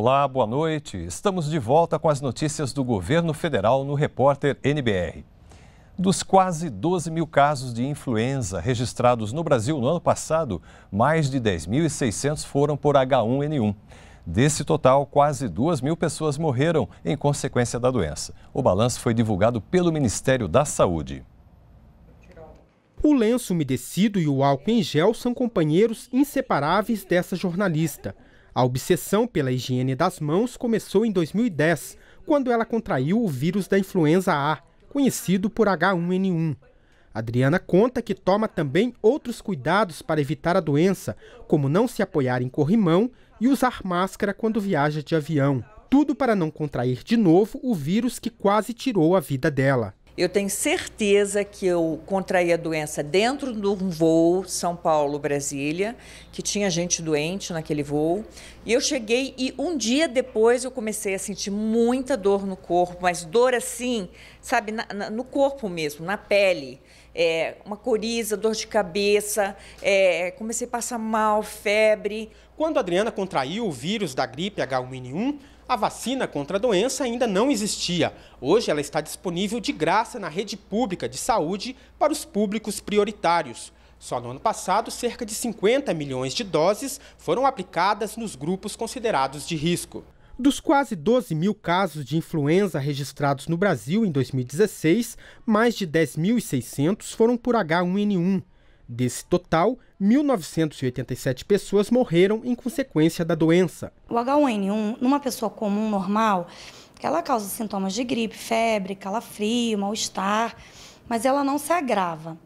Olá, boa noite. Estamos de volta com as notícias do governo federal no Repórter NBR. Dos quase 12 mil casos de influenza registrados no Brasil no ano passado, mais de 10.600 foram por H1N1. Desse total, quase 2 mil pessoas morreram em consequência da doença. O balanço foi divulgado pelo Ministério da Saúde. O lenço umedecido e o álcool em gel são companheiros inseparáveis dessa jornalista. A obsessão pela higiene das mãos começou em 2010, quando ela contraiu o vírus da influenza A, conhecido por H1N1. Adriana conta que toma também outros cuidados para evitar a doença, como não se apoiar em corrimão e usar máscara quando viaja de avião. Tudo para não contrair de novo o vírus que quase tirou a vida dela. Eu tenho certeza que eu contraí a doença dentro de um voo São Paulo-Brasília, que tinha gente doente naquele voo. E eu cheguei e um dia depois eu comecei a sentir muita dor no corpo, mas dor assim, sabe, na, na, no corpo mesmo, na pele. É, uma coriza, dor de cabeça, é, comecei a passar mal, febre. Quando a Adriana contraiu o vírus da gripe H1N1, a vacina contra a doença ainda não existia. Hoje ela está disponível de graça na rede pública de saúde para os públicos prioritários. Só no ano passado, cerca de 50 milhões de doses foram aplicadas nos grupos considerados de risco. Dos quase 12 mil casos de influenza registrados no Brasil em 2016, mais de 10.600 foram por H1N1. Desse total, 1.987 pessoas morreram em consequência da doença. O H1N1, numa pessoa comum, normal, ela causa sintomas de gripe, febre, calafrio, mal-estar, mas ela não se agrava.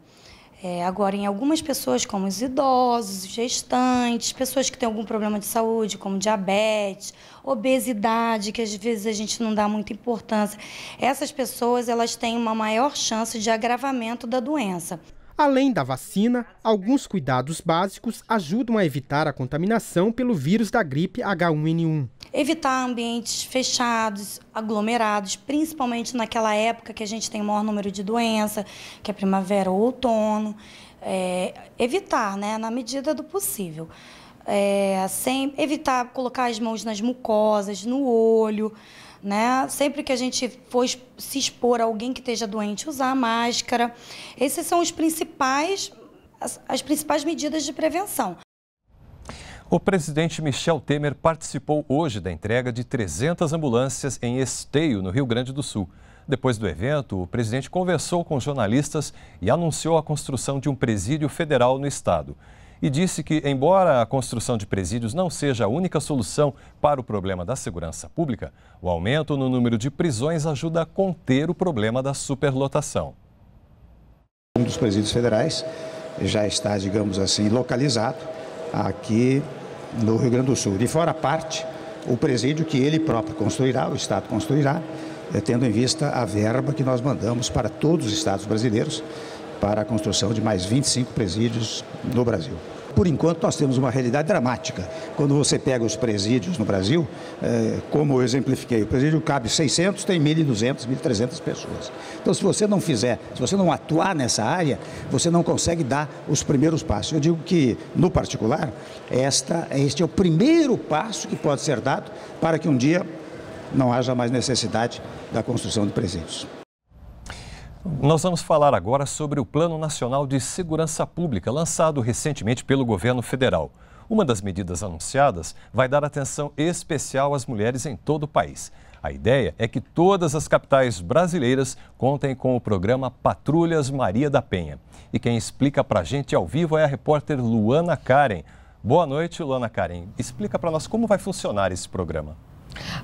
É, agora, em algumas pessoas, como os idosos, gestantes, pessoas que têm algum problema de saúde, como diabetes, obesidade, que às vezes a gente não dá muita importância, essas pessoas elas têm uma maior chance de agravamento da doença. Além da vacina, alguns cuidados básicos ajudam a evitar a contaminação pelo vírus da gripe H1N1. Evitar ambientes fechados, aglomerados, principalmente naquela época que a gente tem maior número de doença, que é primavera ou outono. É, evitar, né, na medida do possível. É, sem, evitar colocar as mãos nas mucosas, no olho né? Sempre que a gente for se expor a alguém que esteja doente, usar máscara. Esses são os principais as, as principais medidas de prevenção. O presidente Michel Temer participou hoje da entrega de 300 ambulâncias em Esteio, no Rio Grande do Sul. Depois do evento, o presidente conversou com jornalistas e anunciou a construção de um presídio federal no estado e disse que, embora a construção de presídios não seja a única solução para o problema da segurança pública, o aumento no número de prisões ajuda a conter o problema da superlotação. Um dos presídios federais já está, digamos assim, localizado aqui no Rio Grande do Sul. E fora parte, o presídio que ele próprio construirá, o Estado construirá, é, tendo em vista a verba que nós mandamos para todos os estados brasileiros para a construção de mais 25 presídios no Brasil. Por enquanto, nós temos uma realidade dramática. Quando você pega os presídios no Brasil, eh, como eu exemplifiquei, o presídio cabe 600, tem 1.200, 1.300 pessoas. Então, se você não fizer, se você não atuar nessa área, você não consegue dar os primeiros passos. Eu digo que, no particular, esta, este é o primeiro passo que pode ser dado para que um dia não haja mais necessidade da construção de presídios. Nós vamos falar agora sobre o Plano Nacional de Segurança Pública, lançado recentemente pelo governo federal. Uma das medidas anunciadas vai dar atenção especial às mulheres em todo o país. A ideia é que todas as capitais brasileiras contem com o programa Patrulhas Maria da Penha. E quem explica para a gente ao vivo é a repórter Luana Karen. Boa noite, Luana Karen. Explica para nós como vai funcionar esse programa.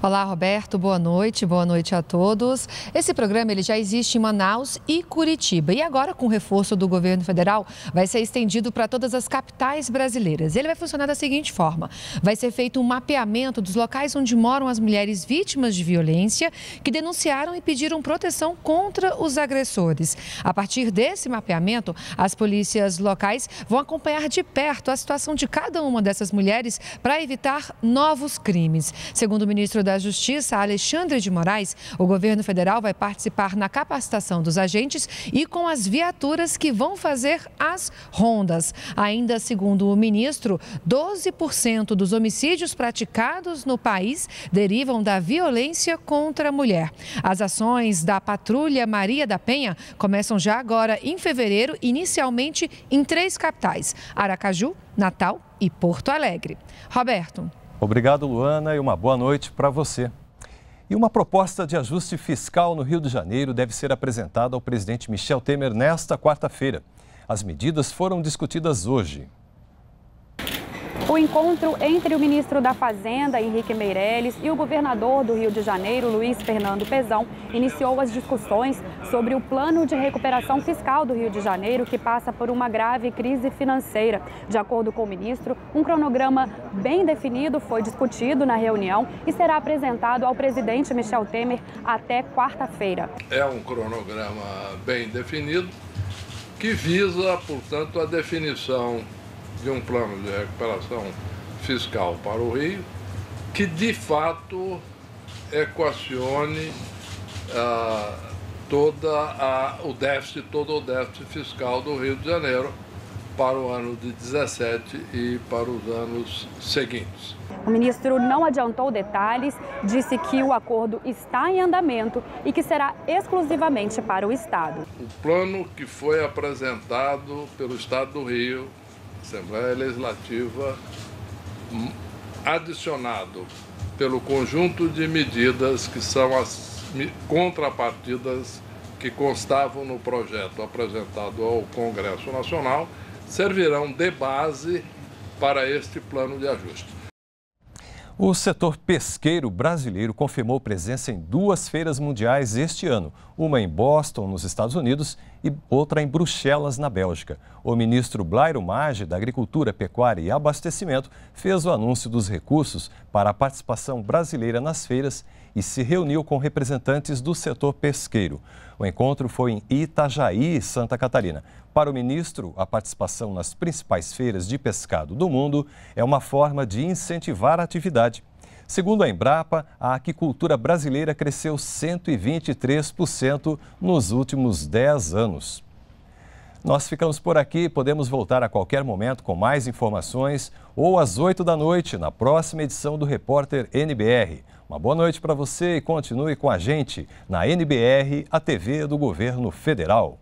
Olá, Roberto. Boa noite. Boa noite a todos. Esse programa ele já existe em Manaus e Curitiba. E agora, com o reforço do governo federal, vai ser estendido para todas as capitais brasileiras. Ele vai funcionar da seguinte forma: vai ser feito um mapeamento dos locais onde moram as mulheres vítimas de violência que denunciaram e pediram proteção contra os agressores. A partir desse mapeamento, as polícias locais vão acompanhar de perto a situação de cada uma dessas mulheres para evitar novos crimes. Segundo o ministro ministro da Justiça, Alexandre de Moraes, o governo federal vai participar na capacitação dos agentes e com as viaturas que vão fazer as rondas. Ainda segundo o ministro, 12% dos homicídios praticados no país derivam da violência contra a mulher. As ações da Patrulha Maria da Penha começam já agora em fevereiro, inicialmente em três capitais: Aracaju, Natal e Porto Alegre. Roberto. Obrigado, Luana, e uma boa noite para você. E uma proposta de ajuste fiscal no Rio de Janeiro deve ser apresentada ao presidente Michel Temer nesta quarta-feira. As medidas foram discutidas hoje o encontro entre o ministro da Fazenda, Henrique Meirelles, e o governador do Rio de Janeiro, Luiz Fernando Pezão, iniciou as discussões sobre o plano de recuperação fiscal do Rio de Janeiro, que passa por uma grave crise financeira. De acordo com o ministro, um cronograma bem definido foi discutido na reunião e será apresentado ao presidente Michel Temer até quarta-feira. É um cronograma bem definido que visa, portanto, a definição de um plano de recuperação fiscal para o Rio que de fato equacione ah, toda a, o déficit, todo o déficit fiscal do Rio de Janeiro para o ano de 17 e para os anos seguintes. O ministro não adiantou detalhes, disse que o acordo está em andamento e que será exclusivamente para o Estado. O plano que foi apresentado pelo Estado do Rio Assembleia Legislativa, hum, adicionado pelo conjunto de medidas que são as contrapartidas que constavam no projeto apresentado ao Congresso Nacional, servirão de base para este plano de ajuste. O setor pesqueiro brasileiro confirmou presença em duas feiras mundiais este ano, uma em Boston, nos Estados Unidos, e outra em Bruxelas, na Bélgica. O ministro Blairo Maggi, da Agricultura, Pecuária e Abastecimento, fez o anúncio dos recursos para a participação brasileira nas feiras e se reuniu com representantes do setor pesqueiro. O encontro foi em Itajaí, Santa Catarina. Para o ministro, a participação nas principais feiras de pescado do mundo é uma forma de incentivar a atividade. Segundo a Embrapa, a aquicultura brasileira cresceu 123% nos últimos 10 anos. Nós ficamos por aqui, podemos voltar a qualquer momento com mais informações ou às 8 da noite na próxima edição do Repórter NBR. Uma boa noite para você e continue com a gente na NBR, a TV do Governo Federal.